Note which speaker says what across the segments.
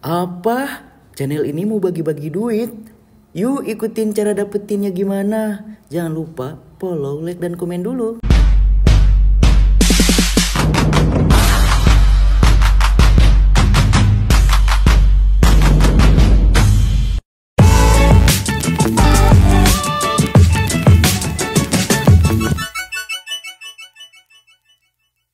Speaker 1: Apa? Channel ini mau bagi-bagi duit? Yuk ikutin cara dapetinnya gimana. Jangan lupa follow, like, dan komen dulu.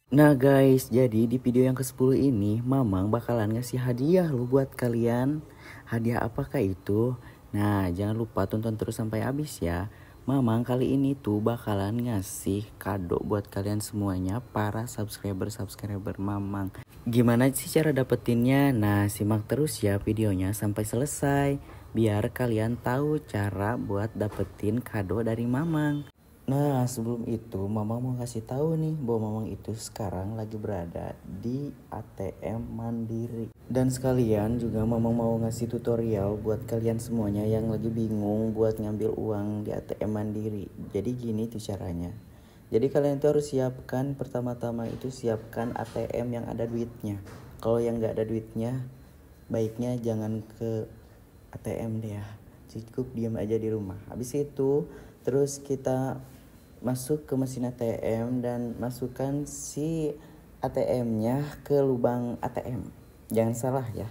Speaker 1: Nah guys, jadi di video yang ke-10 ini Mamang bakalan ngasih hadiah lo buat kalian. Hadiah apakah itu? Nah, jangan lupa tonton terus sampai habis ya. Mamang kali ini tuh bakalan ngasih kado buat kalian semuanya para subscriber-subscriber Mamang. Gimana sih cara dapetinnya? Nah, simak terus ya videonya sampai selesai biar kalian tahu cara buat dapetin kado dari Mamang. Nah, sebelum itu Mama mau kasih tahu nih bahwa Mama itu sekarang lagi berada di ATM Mandiri. Dan sekalian juga Mama mau ngasih tutorial buat kalian semuanya yang lagi bingung buat ngambil uang di ATM Mandiri. Jadi gini tuh caranya. Jadi kalian tuh harus siapkan pertama-tama itu siapkan ATM yang ada duitnya. Kalau yang nggak ada duitnya, baiknya jangan ke ATM deh ya cukup diam aja di rumah habis itu terus kita masuk ke mesin ATM dan masukkan si ATM-nya ke lubang ATM jangan salah ya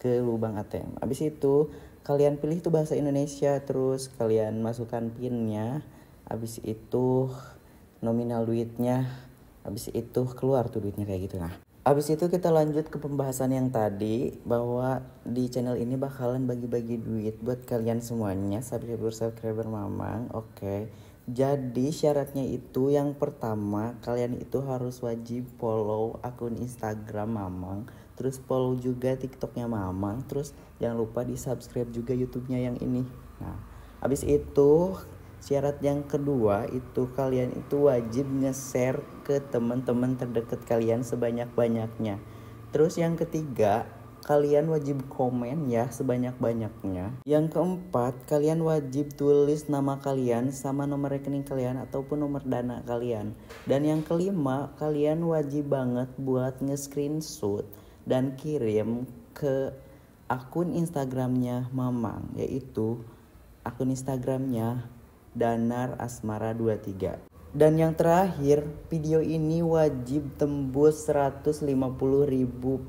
Speaker 1: ke lubang ATM habis itu kalian pilih tuh bahasa Indonesia terus kalian masukkan pinnya habis itu nominal duitnya habis itu keluar tuh duitnya kayak gitu nah Abis itu kita lanjut ke pembahasan yang tadi bahwa di channel ini bakalan bagi-bagi duit buat kalian semuanya subscriber subscriber mamang. Oke. Okay. Jadi syaratnya itu yang pertama kalian itu harus wajib follow akun Instagram mamang, terus follow juga TikToknya mamang, terus jangan lupa di subscribe juga YouTube-nya yang ini. Nah, abis itu Syarat yang kedua itu kalian itu wajib nge-share ke teman-teman terdekat kalian sebanyak-banyaknya. Terus yang ketiga, kalian wajib komen ya sebanyak-banyaknya. Yang keempat, kalian wajib tulis nama kalian sama nomor rekening kalian ataupun nomor dana kalian. Dan yang kelima, kalian wajib banget buat nge-screenshot dan kirim ke akun Instagramnya Mamang, yaitu akun Instagramnya Danar Asmara 23. Dan yang terakhir, video ini wajib tembus 150.000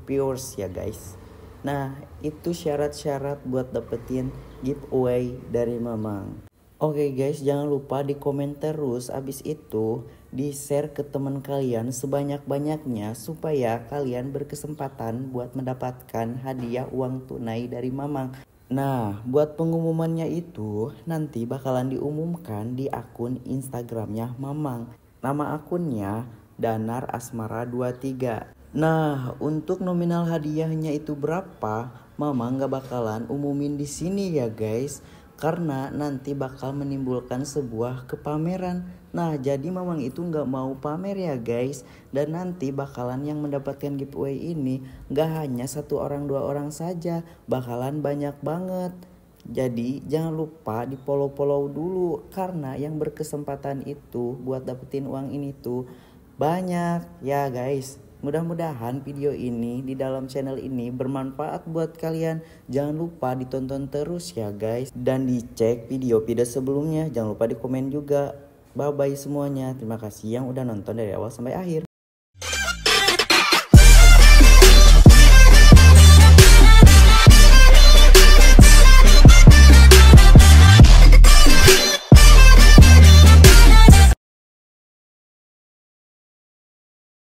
Speaker 1: views ya guys. Nah, itu syarat-syarat buat dapetin giveaway dari Mamang. Oke okay guys, jangan lupa di komen terus abis itu di-share ke teman kalian sebanyak-banyaknya supaya kalian berkesempatan buat mendapatkan hadiah uang tunai dari Mamang. Nah, buat pengumumannya itu nanti bakalan diumumkan di akun Instagramnya Mamang. Nama akunnya Danar Asmara 23. Nah, untuk nominal hadiahnya itu berapa? Mamang gak bakalan umumin di sini ya guys karena nanti bakal menimbulkan sebuah kepameran. Nah, jadi memang itu nggak mau pamer ya guys. Dan nanti bakalan yang mendapatkan giveaway ini nggak hanya satu orang dua orang saja, bakalan banyak banget. Jadi jangan lupa di follow-follow dulu karena yang berkesempatan itu buat dapetin uang ini tuh banyak ya guys. Mudah-mudahan video ini di dalam channel ini bermanfaat buat kalian. Jangan lupa ditonton terus ya guys. Dan dicek video-video sebelumnya. Jangan lupa di komen juga. Bye-bye semuanya. Terima kasih yang udah nonton dari awal sampai akhir.